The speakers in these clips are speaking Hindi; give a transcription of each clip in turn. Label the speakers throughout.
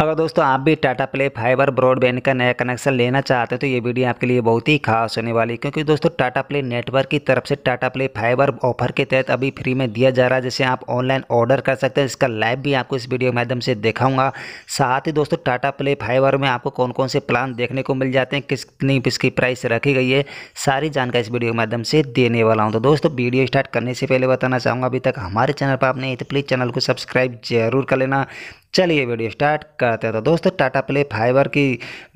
Speaker 1: अगर दोस्तों आप भी टाटा प्ले फाइबर ब्रॉडबैंड का नया कनेक्शन लेना चाहते हैं तो ये वीडियो आपके लिए बहुत ही खास होने वाली है क्योंकि दोस्तों टाटा प्ले नेटवर्क की तरफ से टाटा प्ले फाइबर ऑफर के तहत अभी फ्री में दिया जा रहा है जिसे आप ऑनलाइन ऑर्डर कर सकते हैं इसका लाइव भी आपको इस वीडियो के माध्यम से दिखाऊंगा साथ ही दोस्तों टाटा प्ले फाइबर में आपको कौन कौन से प्लान देखने को मिल जाते हैं कितनी इसकी प्राइस रखी गई है सारी जानकारी इस वीडियो के माध्यम से देने वाला हूँ तो दोस्तों वीडियो स्टार्ट करने से पहले बताना चाहूँगा अभी तक हमारे चैनल पर आपने तो प्लीज़ चैनल को सब्सक्राइब जरूर कर लेना चलिए वीडियो स्टार्ट करते हैं तो दोस्तों टाटा प्ले फाइबर की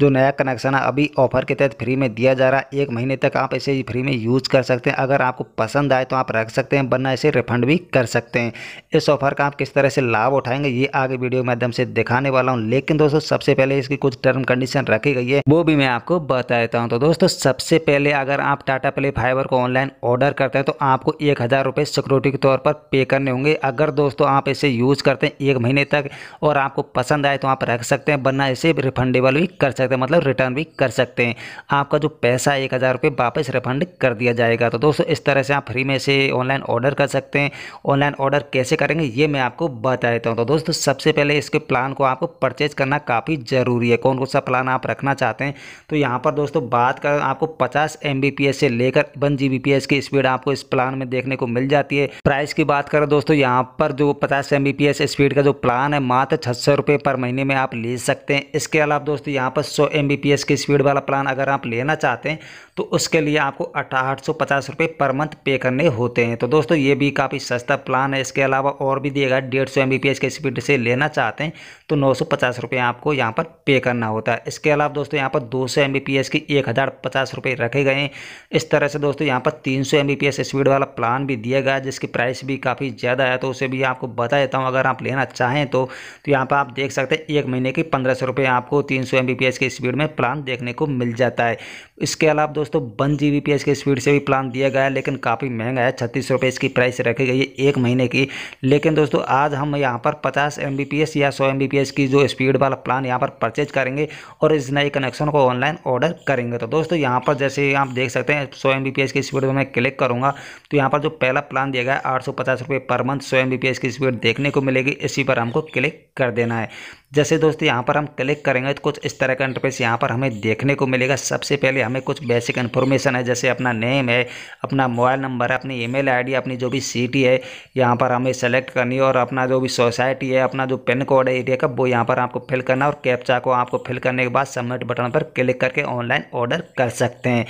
Speaker 1: जो नया कनेक्शन है अभी ऑफर के तहत फ्री में दिया जा रहा है एक महीने तक आप इसे फ्री में यूज़ कर सकते हैं अगर आपको पसंद आए तो आप रख सकते हैं वरना इसे रिफंड भी कर सकते हैं इस ऑफर का आप किस तरह से लाभ उठाएंगे ये आगे वीडियो के माध्यम से दिखाने वाला हूँ लेकिन दोस्तों सबसे पहले इसकी कुछ टर्म कंडीशन रखी गई है वो भी मैं आपको बता देता हूँ तो दोस्तों सबसे पहले अगर आप टाटा प्ले फाइबर को ऑनलाइन ऑर्डर करते हैं तो आपको एक हज़ार सिक्योरिटी के तौर पर पे करने होंगे अगर दोस्तों आप इसे यूज़ करते हैं एक महीने तक और आपको पसंद आए तो आप रख सकते हैं वरना इसे रिफंडेबल भी कर सकते हैं मतलब रिटर्न भी कर सकते हैं आपका जो पैसा एक हज़ार रुपये वापस रिफंड कर दिया जाएगा तो दोस्तों इस तरह से आप फ्री में से ऑनलाइन ऑर्डर कर सकते हैं ऑनलाइन ऑर्डर कैसे करेंगे ये मैं आपको बता देता हूँ तो दोस्तों सबसे पहले इसके प्लान को आपको परचेज करना काफ़ी ज़रूरी है कौन कौन सा प्लान आप रखना चाहते हैं तो यहाँ पर दोस्तों बात कर आपको पचास एम से लेकर वन जी की स्पीड आपको इस प्लान में देखने को मिल जाती है प्राइस की बात करें दोस्तों यहाँ पर जो पचास एम स्पीड का जो प्लान है मात्र छः सौ रुपये पर महीने में आप ले सकते हैं इसके अलावा दोस्तों यहाँ पर सौ एम की स्पीड वाला प्लान अगर आप लेना चाहते हैं तो उसके लिए आपको आठ सौ पचास रुपये पर मंथ पे करने होते हैं तो दोस्तों ये भी काफ़ी सस्ता प्लान है इसके अलावा और भी दिएगा डेढ़ सौ एम की स्पीड से लेना चाहते हैं तो नौ सौ पचास रुपये आपको यहाँ पर पे करना होता है इसके अलावा दोस्तों यहाँ पर दो सौ एम की एक हज़ार पचास रुपये रखे गए हैं इस तरह से दोस्तों यहाँ पर तीन सौ एम स्पीड वाला प्लान भी दिया गया जिसकी प्राइस भी काफ़ी ज़्यादा है तो उसे भी आपको बता देता हूँ अगर आप लेना चाहें तो तो यहाँ पर आप देख सकते हैं एक महीने की पंद्रह सौ रुपये आपको तीन सौ एम बी पी एस की स्पीड में प्लान देखने को मिल जाता है इसके अलावा दोस्तों one G B P S की स्पीड से भी प्लान दिया गया है लेकिन काफ़ी महंगा है छत्तीस सौ रुपये इसकी प्राइस रखी गई है एक महीने की लेकिन दोस्तों आज हम यहाँ पर पचास एम बी पी एस या सौ एम बी पी एस की जो स्पीड वाला प्लान यहाँ पर परचेज करेंगे और इस नए कनेक्शन को ऑनलाइन ऑर्डर करेंगे तो दोस्तों यहाँ पर जैसे आप देख सकते हैं सौ एम बी पी एस की स्पीड में मैं क्लिक करूँगा तो यहाँ पर जो पहला प्लान दिया गया है आठ सौ पचास रुपये पर मंथ सौ एम बी पी एस की स्पीड देखने को मिलेगी इसी पर हमको क्लिक कर देना है जैसे दोस्तों यहाँ पर हम क्लिक करेंगे तो कुछ इस तरह का इंटरफेस यहाँ पर हमें देखने को मिलेगा सबसे पहले हमें कुछ बेसिक इन्फॉर्मेशन है जैसे अपना नेम है अपना मोबाइल नंबर है अपनी ईमेल आईडी अपनी जो भी सिटी है यहाँ पर हमें सेलेक्ट करनी है और अपना जो भी सोसाइटी है अपना जो पिन कोड है एरिया का वो यहाँ पर आपको फिल करना और कैप्चा को आपको फिल करने के बाद सबमिट बटन पर क्लिक करके ऑनलाइन ऑर्डर कर सकते हैं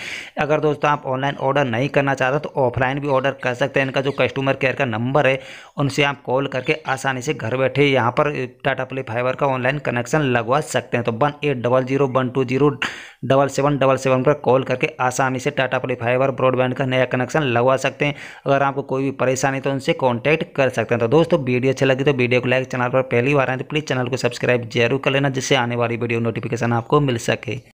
Speaker 1: अगर दोस्तों आप ऑनलाइन ऑर्डर नहीं करना चाहते तो ऑफलाइन भी ऑर्डर कर सकते हैं इनका जो कस्टमर केयर का नंबर है उनसे आप कॉल करके आसानी से घर बैठे यहाँ पर टाटा प्ले फाइबर का ऑनलाइन कनेक्शन लगवा सकते हैं तो one eight double zero one two zero double seven double seven पर कॉल करके आसानी से टाटा पली फाइबर ब्रॉडबैंड का नया कनेक्शन लगवा सकते हैं अगर आपको कोई भी परेशानी तो उनसे कॉन्टैक्ट कर सकते हैं तो दोस्तों वीडियो अच्छी लगी तो वीडियो को लाइक चैनल पर पहली बार आए तो प्लीज़ चैनल को सब्सक्राइब जरूर कर लेना जिससे आने वाली वीडियो नोटिफिकेशन आपको मिल सके